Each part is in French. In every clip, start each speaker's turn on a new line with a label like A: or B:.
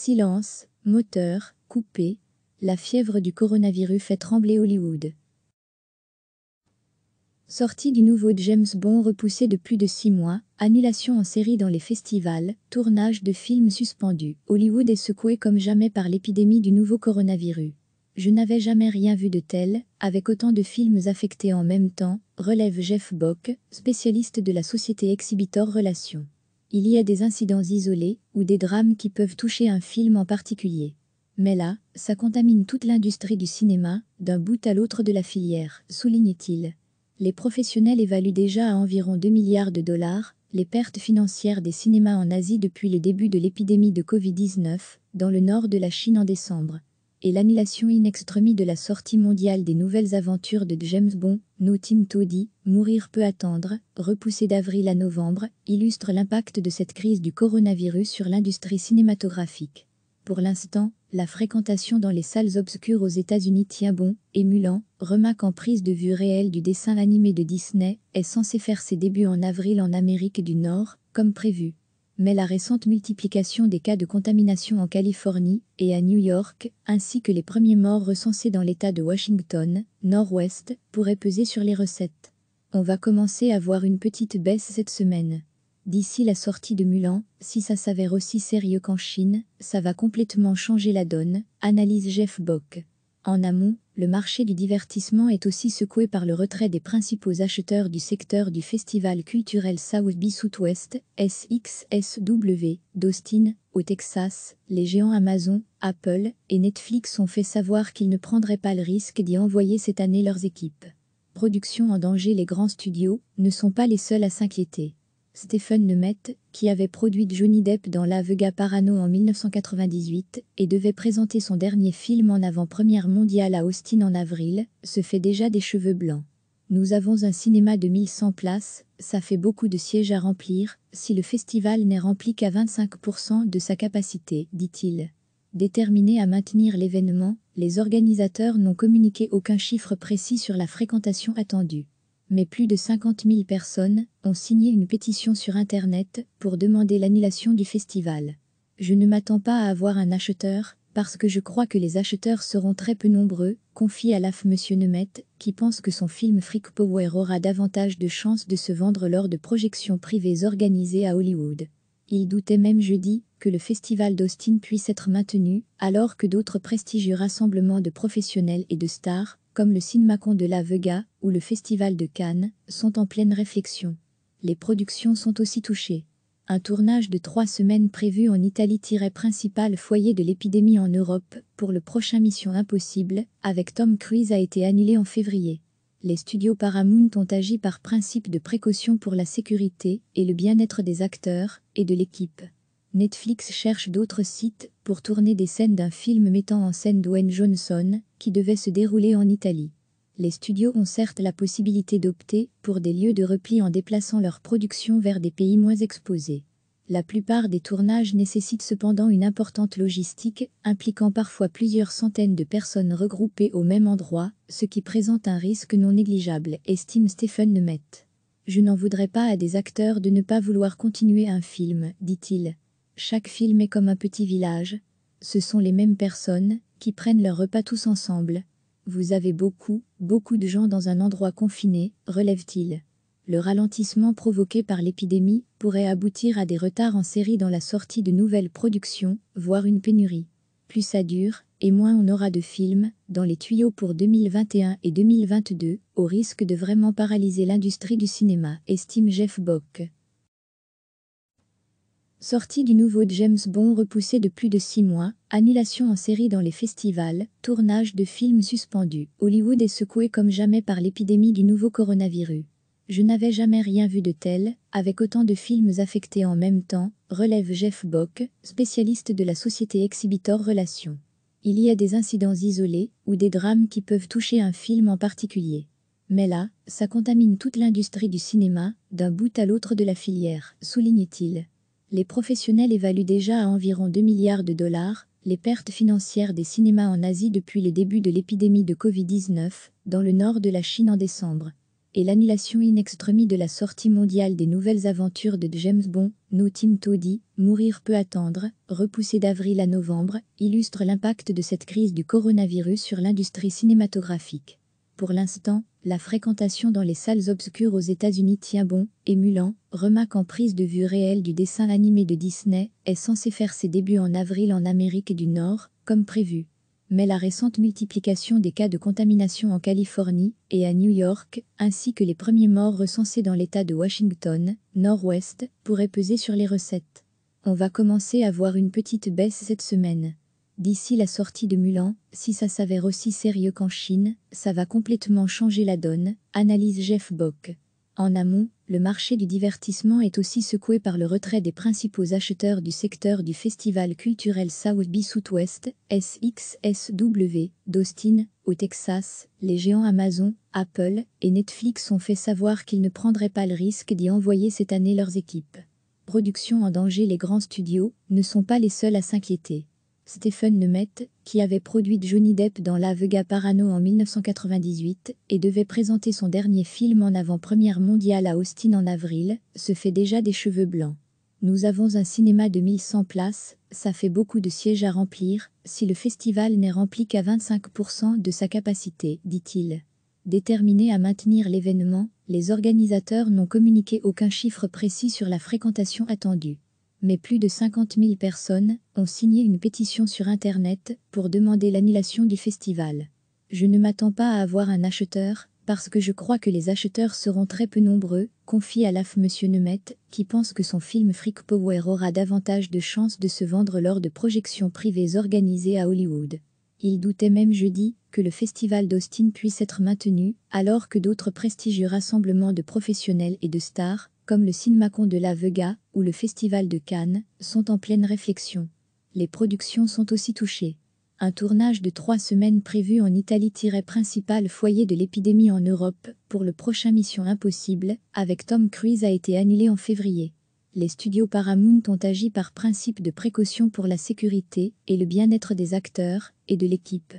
A: Silence, moteur, coupé, la fièvre du coronavirus fait trembler Hollywood. Sortie du nouveau James Bond repoussée de plus de six mois, annulation en série dans les festivals, tournage de films suspendus, Hollywood est secoué comme jamais par l'épidémie du nouveau coronavirus. Je n'avais jamais rien vu de tel, avec autant de films affectés en même temps, relève Jeff Bock, spécialiste de la société Exhibitor Relations. Il y a des incidents isolés ou des drames qui peuvent toucher un film en particulier. Mais là, ça contamine toute l'industrie du cinéma, d'un bout à l'autre de la filière, souligne-t-il. Les professionnels évaluent déjà à environ 2 milliards de dollars les pertes financières des cinémas en Asie depuis le début de l'épidémie de Covid-19, dans le nord de la Chine en décembre et l'annulation in extremis de la sortie mondiale des nouvelles aventures de James Bond, No Team Toddy, Mourir peut attendre, repoussé d'avril à novembre, illustre l'impact de cette crise du coronavirus sur l'industrie cinématographique. Pour l'instant, la fréquentation dans les salles obscures aux États-Unis tient bon, Mulan, remarque en prise de vue réelle du dessin animé de Disney, est censé faire ses débuts en avril en Amérique du Nord, comme prévu mais la récente multiplication des cas de contamination en Californie et à New York, ainsi que les premiers morts recensés dans l'État de Washington, Nord-Ouest, pourraient peser sur les recettes. On va commencer à voir une petite baisse cette semaine. D'ici la sortie de Mulan, si ça s'avère aussi sérieux qu'en Chine, ça va complètement changer la donne, analyse Jeff Bock. En amont, le marché du divertissement est aussi secoué par le retrait des principaux acheteurs du secteur du festival culturel South by Southwest, SXSW, d'Austin, au Texas. Les géants Amazon, Apple et Netflix ont fait savoir qu'ils ne prendraient pas le risque d'y envoyer cette année leurs équipes. Production en danger Les grands studios ne sont pas les seuls à s'inquiéter. Stephen Nemeth, qui avait produit Johnny Depp dans La Vega Parano en 1998 et devait présenter son dernier film en avant-première mondiale à Austin en avril, se fait déjà des cheveux blancs. Nous avons un cinéma de 1100 places, ça fait beaucoup de sièges à remplir, si le festival n'est rempli qu'à 25% de sa capacité, dit-il. Déterminés à maintenir l'événement, les organisateurs n'ont communiqué aucun chiffre précis sur la fréquentation attendue mais plus de 50 000 personnes ont signé une pétition sur Internet pour demander l'annulation du festival. Je ne m'attends pas à avoir un acheteur, parce que je crois que les acheteurs seront très peu nombreux, confie à l'AF Monsieur Nemet, qui pense que son film Freak Power aura davantage de chances de se vendre lors de projections privées organisées à Hollywood. Il doutait même jeudi que le festival d'Austin puisse être maintenu, alors que d'autres prestigieux rassemblements de professionnels et de stars comme le Cinemacon de la Vega ou le Festival de Cannes, sont en pleine réflexion. Les productions sont aussi touchées. Un tournage de trois semaines prévu en Italie tirait principal foyer de l'épidémie en Europe pour le prochain Mission Impossible avec Tom Cruise a été annulé en février. Les studios Paramount ont agi par principe de précaution pour la sécurité et le bien-être des acteurs et de l'équipe. Netflix cherche d'autres sites pour tourner des scènes d'un film mettant en scène Dwayne Johnson, qui devait se dérouler en Italie. Les studios ont certes la possibilité d'opter pour des lieux de repli en déplaçant leur production vers des pays moins exposés. La plupart des tournages nécessitent cependant une importante logistique, impliquant parfois plusieurs centaines de personnes regroupées au même endroit, ce qui présente un risque non négligeable, estime Stephen Nemeth. Je n'en voudrais pas à des acteurs de ne pas vouloir continuer un film, dit-il. Chaque film est comme un petit village. Ce sont les mêmes personnes qui prennent leur repas tous ensemble. Vous avez beaucoup, beaucoup de gens dans un endroit confiné, relève-t-il. Le ralentissement provoqué par l'épidémie pourrait aboutir à des retards en série dans la sortie de nouvelles productions, voire une pénurie. Plus ça dure, et moins on aura de films dans les tuyaux pour 2021 et 2022, au risque de vraiment paralyser l'industrie du cinéma, estime Jeff Bock. Sortie du nouveau James Bond repoussé de plus de six mois, annulation en série dans les festivals, tournage de films suspendus, Hollywood est secoué comme jamais par l'épidémie du nouveau coronavirus. Je n'avais jamais rien vu de tel, avec autant de films affectés en même temps, relève Jeff Bock, spécialiste de la société Exhibitor Relations. Il y a des incidents isolés ou des drames qui peuvent toucher un film en particulier. Mais là, ça contamine toute l'industrie du cinéma, d'un bout à l'autre de la filière, soulignait-il les professionnels évaluent déjà à environ 2 milliards de dollars les pertes financières des cinémas en Asie depuis le début de l'épidémie de Covid-19 dans le nord de la Chine en décembre et l'annulation in extremis de la sortie mondiale des nouvelles aventures de James Bond, No Team Toddy, Mourir peut attendre, repoussée d'avril à novembre, illustre l'impact de cette crise du coronavirus sur l'industrie cinématographique. Pour l'instant, la fréquentation dans les salles obscures aux États-Unis tient bon, émulant, remarque en prise de vue réelle du dessin animé de Disney, est censé faire ses débuts en avril en Amérique du Nord, comme prévu. Mais la récente multiplication des cas de contamination en Californie et à New York, ainsi que les premiers morts recensés dans l'État de Washington, Nord-Ouest, pourraient peser sur les recettes. On va commencer à voir une petite baisse cette semaine. D'ici la sortie de Mulan, si ça s'avère aussi sérieux qu'en Chine, ça va complètement changer la donne, analyse Jeff Bock. En amont, le marché du divertissement est aussi secoué par le retrait des principaux acheteurs du secteur du festival culturel South by Southwest, SXSW, d'Austin, au Texas. Les géants Amazon, Apple et Netflix ont fait savoir qu'ils ne prendraient pas le risque d'y envoyer cette année leurs équipes. Production en danger Les grands studios ne sont pas les seuls à s'inquiéter. Stephen Nemeth, qui avait produit Johnny Depp dans La Vega Parano en 1998 et devait présenter son dernier film en avant-première mondiale à Austin en avril, se fait déjà des cheveux blancs. Nous avons un cinéma de 1100 places, ça fait beaucoup de sièges à remplir, si le festival n'est rempli qu'à 25% de sa capacité, dit-il. Déterminés à maintenir l'événement, les organisateurs n'ont communiqué aucun chiffre précis sur la fréquentation attendue mais plus de 50 000 personnes ont signé une pétition sur Internet pour demander l'annulation du festival. Je ne m'attends pas à avoir un acheteur, parce que je crois que les acheteurs seront très peu nombreux, confie à l'AF Monsieur Nemet, qui pense que son film Freak Power aura davantage de chances de se vendre lors de projections privées organisées à Hollywood. Il doutait même jeudi que le festival d'Austin puisse être maintenu, alors que d'autres prestigieux rassemblements de professionnels et de stars, comme le CinemaCon de la Vega, le Festival de Cannes sont en pleine réflexion. Les productions sont aussi touchées. Un tournage de trois semaines prévu en Italie-principal foyer de l'épidémie en Europe pour le prochain Mission Impossible avec Tom Cruise a été annulé en février. Les studios Paramount ont agi par principe de précaution pour la sécurité et le bien-être des acteurs et de l'équipe.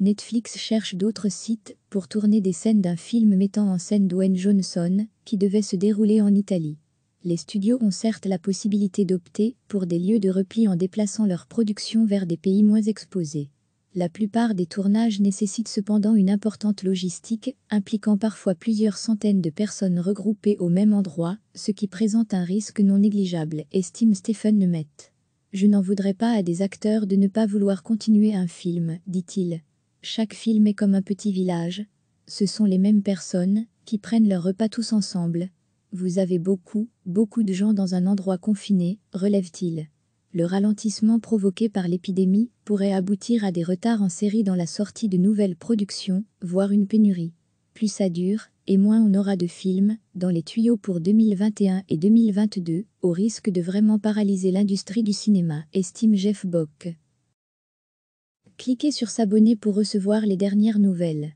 A: Netflix cherche d'autres sites pour tourner des scènes d'un film mettant en scène Dwayne Johnson qui devait se dérouler en Italie les studios ont certes la possibilité d'opter pour des lieux de repli en déplaçant leurs productions vers des pays moins exposés. La plupart des tournages nécessitent cependant une importante logistique, impliquant parfois plusieurs centaines de personnes regroupées au même endroit, ce qui présente un risque non négligeable, estime Stephen Nemeth. Je n'en voudrais pas à des acteurs de ne pas vouloir continuer un film, dit-il. Chaque film est comme un petit village. Ce sont les mêmes personnes qui prennent leur repas tous ensemble, vous avez beaucoup, beaucoup de gens dans un endroit confiné, relève-t-il. Le ralentissement provoqué par l'épidémie pourrait aboutir à des retards en série dans la sortie de nouvelles productions, voire une pénurie. Plus ça dure, et moins on aura de films, dans les tuyaux pour 2021 et 2022, au risque de vraiment paralyser l'industrie du cinéma, estime Jeff Bock. Cliquez sur s'abonner pour recevoir les dernières nouvelles.